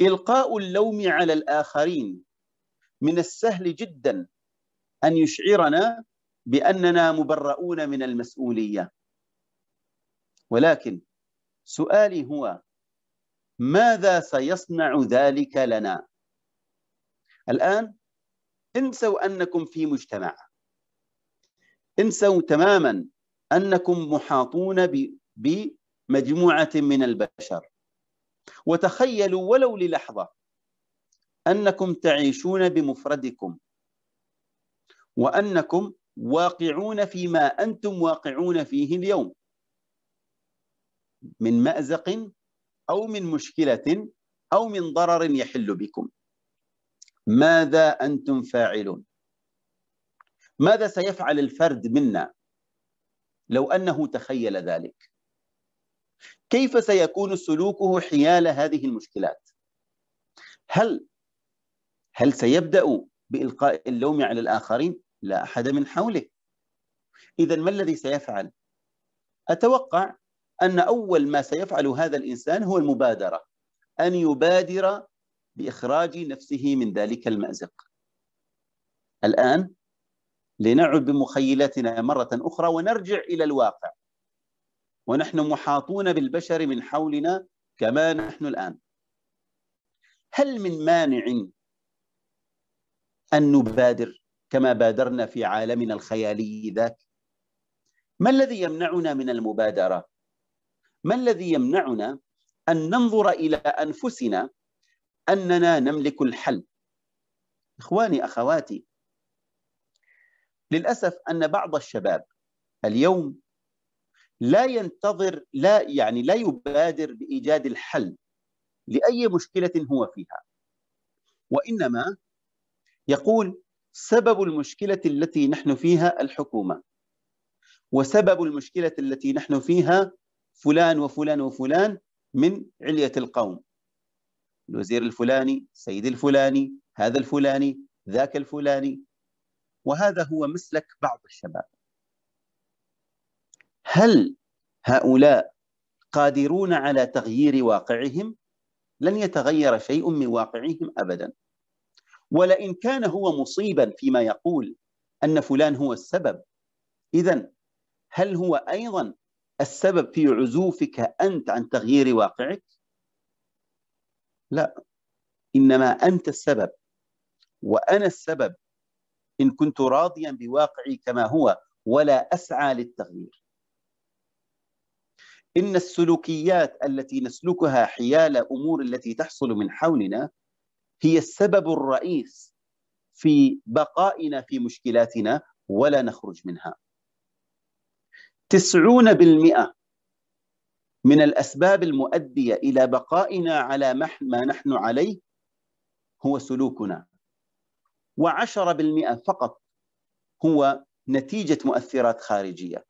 إلقاء اللوم على الآخرين من السهل جدا أن يشعرنا بأننا مبرؤون من المسؤولية ولكن سؤالي هو ماذا سيصنع ذلك لنا؟ الآن انسوا أنكم في مجتمع انسوا تماما أنكم محاطون بمجموعة من البشر وتخيلوا ولو للحظة أنكم تعيشون بمفردكم وأنكم واقعون فيما أنتم واقعون فيه اليوم من مأزق أو من مشكلة أو من ضرر يحل بكم ماذا أنتم فاعلون ماذا سيفعل الفرد منا لو أنه تخيل ذلك كيف سيكون سلوكه حيال هذه المشكلات هل هل سيبدأ بإلقاء اللوم على الآخرين لا أحد من حوله إذا ما الذي سيفعل أتوقع أن أول ما سيفعل هذا الإنسان هو المبادرة أن يبادر بإخراج نفسه من ذلك المأزق الآن لنعد بمخيلتنا مرة أخرى ونرجع إلى الواقع ونحن محاطون بالبشر من حولنا كما نحن الآن هل من مانع أن نبادر كما بادرنا في عالمنا الخيالي ذاك ما الذي يمنعنا من المبادرة؟ ما الذي يمنعنا أن ننظر إلى أنفسنا أننا نملك الحل إخواني أخواتي للأسف أن بعض الشباب اليوم لا ينتظر لا يعني لا يبادر بايجاد الحل لاي مشكله هو فيها وانما يقول سبب المشكله التي نحن فيها الحكومه وسبب المشكله التي نحن فيها فلان وفلان وفلان من عليه القوم الوزير الفلاني سيد الفلاني هذا الفلاني ذاك الفلاني وهذا هو مسلك بعض الشباب هل هؤلاء قادرون على تغيير واقعهم لن يتغير شيء من واقعهم ابدا ولئن كان هو مصيبا فيما يقول ان فلان هو السبب اذا هل هو ايضا السبب في عزوفك انت عن تغيير واقعك لا انما انت السبب وانا السبب ان كنت راضيا بواقعي كما هو ولا اسعى للتغيير إن السلوكيات التي نسلكها حيال أمور التي تحصل من حولنا هي السبب الرئيس في بقائنا في مشكلاتنا ولا نخرج منها تسعون بالمئة من الأسباب المؤدية إلى بقائنا على ما نحن عليه هو سلوكنا وعشرة بالمئة فقط هو نتيجة مؤثرات خارجية